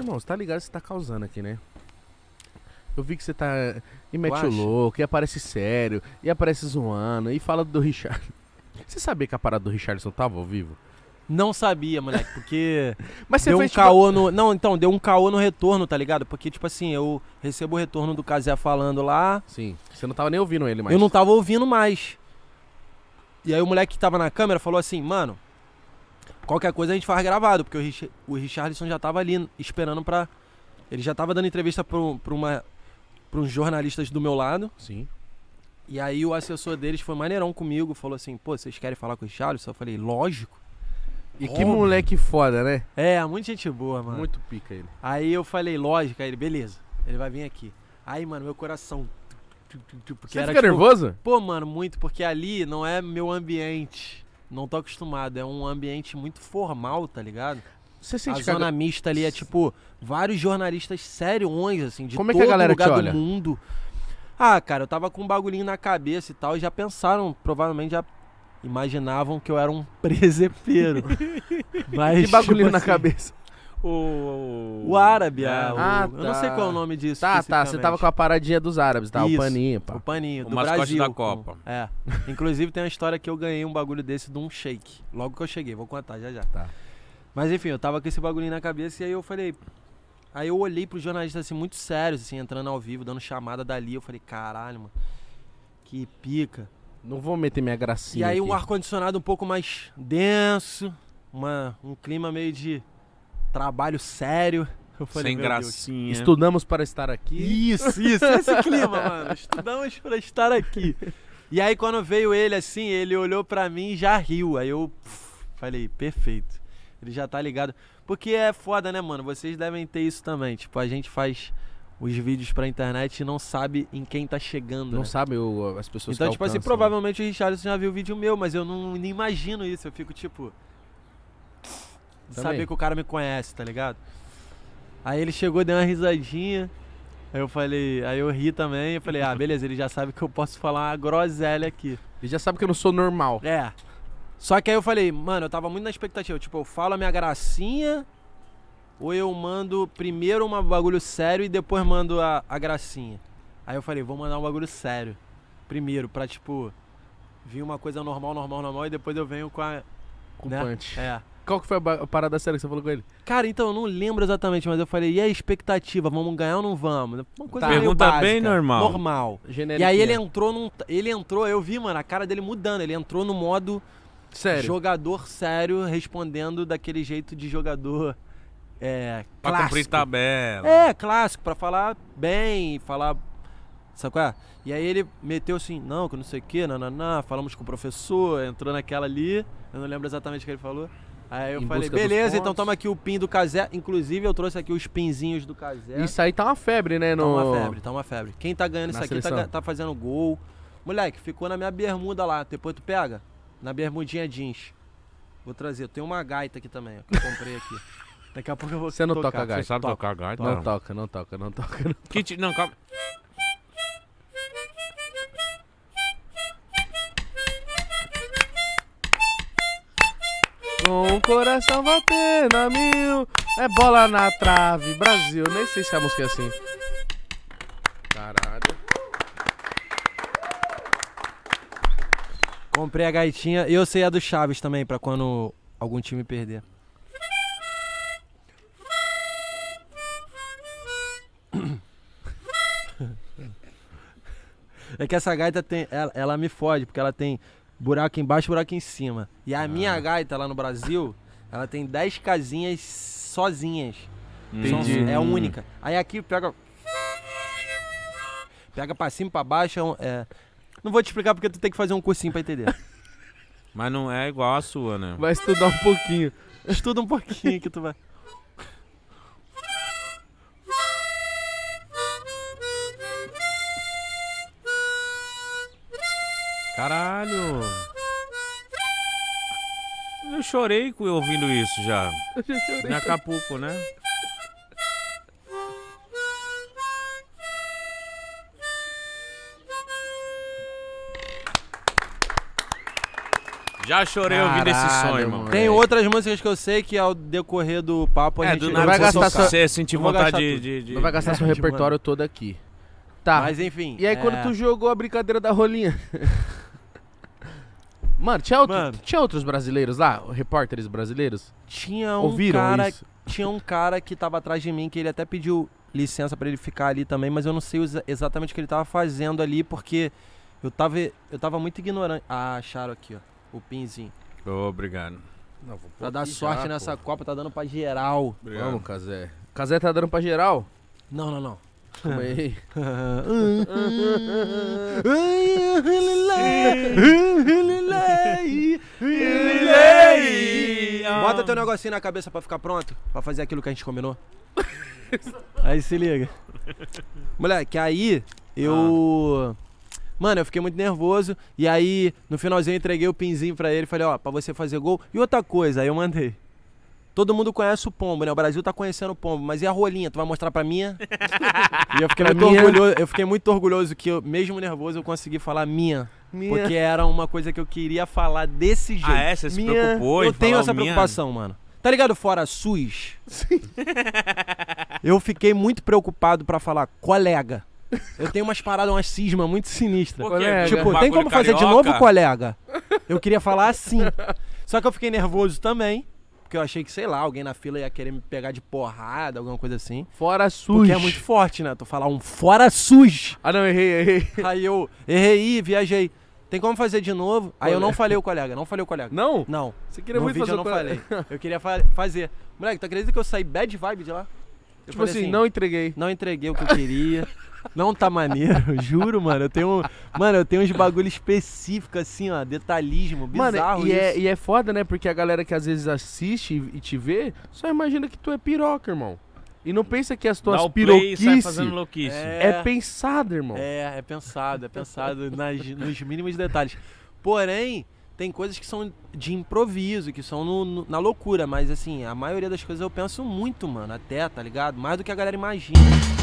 Irmão, você tá ligado você tá causando aqui, né? Eu vi que você tá. E mete o louco, e aparece sério, e aparece zoando, e fala do Richard. Você sabia que a parada do Richardson tava ao vivo? Não sabia, moleque, porque. Mas você deu um tipo... caô no. Não, então, deu um caô no retorno, tá ligado? Porque, tipo assim, eu recebo o retorno do Casé falando lá. Sim. Você não tava nem ouvindo ele mais. Eu não tava ouvindo mais. E aí o moleque que tava na câmera falou assim, mano, Qualquer coisa a gente faz gravado, porque o, Rich, o Richardson já estava ali esperando para Ele já estava dando entrevista para uma... uns jornalistas do meu lado. Sim. E aí o assessor deles foi maneirão comigo, falou assim, pô, vocês querem falar com o Richardson? Eu falei, lógico. E que Homem. moleque foda, né? É, muita gente boa, mano. Muito pica ele. Aí eu falei, lógico, aí ele, beleza, ele vai vir aqui. Aí, mano, meu coração. Porque Você era, fica tipo, nervoso? Pô, mano, muito, porque ali não é meu ambiente não tô acostumado. É um ambiente muito formal, tá ligado? Você sente a zona mista ali é tipo vários jornalistas sérios, assim, de Como todo é que a galera lugar do mundo. Ah, cara, eu tava com um bagulhinho na cabeça e tal, e já pensaram, provavelmente já imaginavam que eu era um presepeiro. Mas, que bagulhinho tipo, na assim, cabeça? O, o árabe, é. ah, ah, tá. eu não sei tá. qual é o nome disso. Tá, tá, você tava com a paradinha dos árabes, tá? Isso, o paninho, pá. O paninho, do o Brasil. da Copa. É. Inclusive tem uma história que eu ganhei um bagulho desse de um shake. Logo que eu cheguei, vou contar já já. Tá. Mas enfim, eu tava com esse bagulho na cabeça e aí eu falei. Aí eu olhei pro jornalista assim, muito sério, assim, entrando ao vivo, dando chamada dali. Eu falei, caralho, mano, que pica. Não vou meter minha gracinha. E aí aqui. um ar-condicionado um pouco mais denso, uma, um clima meio de trabalho sério. Eu falei, Sem gracinha. Deus, estudamos para estar aqui. Isso, isso, esse clima, mano. Estudamos para estar aqui. E aí quando veio ele assim, ele olhou para mim e já riu. Aí eu falei, perfeito. Ele já tá ligado. Porque é foda, né, mano? Vocês devem ter isso também. Tipo, a gente faz os vídeos pra internet e não sabe em quem tá chegando. Não né? sabe o, as pessoas Então, tipo assim, alcançam, assim, né? provavelmente o Richard já viu o vídeo meu, mas eu não nem imagino isso. Eu fico tipo de Também. saber que o cara me conhece, tá ligado? Aí ele chegou, deu uma risadinha. Aí eu falei, aí eu ri também, eu falei, ah, beleza, ele já sabe que eu posso falar uma groselha aqui. Ele já sabe que eu não sou normal. É. Só que aí eu falei, mano, eu tava muito na expectativa, tipo, eu falo a minha gracinha ou eu mando primeiro um bagulho sério e depois mando a, a gracinha. Aí eu falei, vou mandar um bagulho sério primeiro, pra tipo, vir uma coisa normal, normal, normal e depois eu venho com a... Com né? punch. É. Qual que foi a parada séria que você falou com ele? Cara, então, eu não lembro exatamente, mas eu falei, e a expectativa? Vamos ganhar ou não vamos? Uma coisa tá. Pergunta básica, bem normal. Normal. Generiquinha. E aí ele entrou num. Ele entrou, eu vi, mano, a cara dele mudando. Ele entrou no modo sério. jogador sério, respondendo daquele jeito de jogador. É, clássico. pra cumprir tabela. É, clássico, pra falar bem, falar Sabe qual é? E aí ele meteu assim, não, que não sei o quê, nananá, falamos com o professor, entrou naquela ali, eu não lembro exatamente o que ele falou. Aí eu falei, beleza, então toma aqui o pin do Casé. Inclusive, eu trouxe aqui os pinzinhos do Casé. Isso aí tá uma febre, né? No... Tá uma febre, tá uma febre. Quem tá ganhando na isso aqui tá, tá, fazendo gol. Moleque, ficou na minha bermuda lá. Depois tu pega? Na bermudinha jeans. Vou trazer. Eu tenho uma gaita aqui também, ó, que eu comprei aqui. Daqui a pouco eu vou Você não tocar. toca gaita? Você sabe toca. tocar gaita? Não, toca, não toca, não toca. Não, toca. não calma. coração batendo a mil. É bola na trave, Brasil. Nem sei se a música é assim. Caralho. Comprei a gaitinha e eu sei a do Chaves também, pra quando algum time perder. É que essa gaita tem. Ela, ela, me fode, porque ela tem buraco embaixo, buraco em cima. E a ah. minha gaita lá no Brasil, ela tem 10 casinhas sozinhas. Entendi. São, é única. Aí aqui pega. Pega pra cima, pra baixo. É, é... Não vou te explicar porque tu tem que fazer um cursinho pra entender. Mas não é igual a sua, né? Vai estudar um pouquinho. Estuda um pouquinho que tu vai. Caralho! Eu chorei ouvindo isso já. Eu já Acapulco, né? Já chorei Caralho, ouvindo esse sonho, mano. Tem outras músicas que eu sei que ao decorrer do papo a é, gente do não vai gastar sua... você sentir não vontade de, de, de, Não vai gastar é, seu repertório mano. todo aqui. Tá. Mas enfim. E aí é... quando tu jogou a brincadeira da rolinha? Mano, tinha, outro, Mano. tinha outros brasileiros lá? Repórteres brasileiros? Tinha um Ouviram cara. Isso? Tinha um cara que tava atrás de mim que ele até pediu licença para ele ficar ali também, mas eu não sei exatamente o que ele tava fazendo ali, porque eu tava, eu tava muito ignorante. Ah, acharam aqui, ó. O pinzinho. Obrigado. Não, pra dar sorte já, nessa pô. Copa, tá dando pra geral. Obrigado. Vamos, Casé. Casé tá dando pra geral? Não, não, não. Calma aí. Ilei, ah. Bota teu negocinho na cabeça pra ficar pronto, pra fazer aquilo que a gente combinou. aí se liga. Moleque, aí eu. Ah. Mano, eu fiquei muito nervoso. E aí, no finalzinho, eu entreguei o pinzinho pra ele. Falei, ó, pra você fazer gol. E outra coisa, aí eu mandei. Todo mundo conhece o pombo, né? O Brasil tá conhecendo o pombo, mas e a rolinha? Tu vai mostrar pra minha? e eu fiquei, muito minha? Orgulhoso, eu fiquei muito orgulhoso que eu, mesmo nervoso, eu consegui falar minha. Minha... Porque era uma coisa que eu queria falar desse ah, jeito. Ah, é? Você se minha... preocupou? Eu tenho essa preocupação, minha... mano. Tá ligado? Fora SUS. Sim. eu fiquei muito preocupado para falar colega. Eu tenho umas paradas, umas cisma muito sinistra. Tipo, tem como fazer carioca? de novo, colega? Eu queria falar assim. Só que eu fiquei nervoso também. Porque eu achei que, sei lá, alguém na fila ia querer me pegar de porrada, alguma coisa assim. Fora SUS. Porque é muito forte, né? Tu falar um fora SUS. Ah, não, errei, errei. Aí eu errei, viajei. Tem como fazer de novo? Aí eu não falei o colega, não falei o colega. Não? Não. Você queria no muito vídeo fazer eu não falei. Eu queria fa fazer. Moleque, tu acredita que eu saí bad vibe de lá? Eu tipo assim, assim, não entreguei. Não entreguei o que eu queria. Não tá maneiro, juro, mano. Eu tenho. Mano, eu tenho uns bagulho específico, assim, ó. Detalhismo, bizarro. Mano, e, É, e é foda, né? Porque a galera que às vezes assiste e te vê, só imagina que tu é piroca, irmão. E não pensa que as tuas piroquices é... é pensado, irmão. É, é pensado, é pensado nas, nos mínimos detalhes. Porém, tem coisas que são de improviso, que são no, no, na loucura, mas assim, a maioria das coisas eu penso muito, mano, até, tá ligado? Mais do que a galera imagina.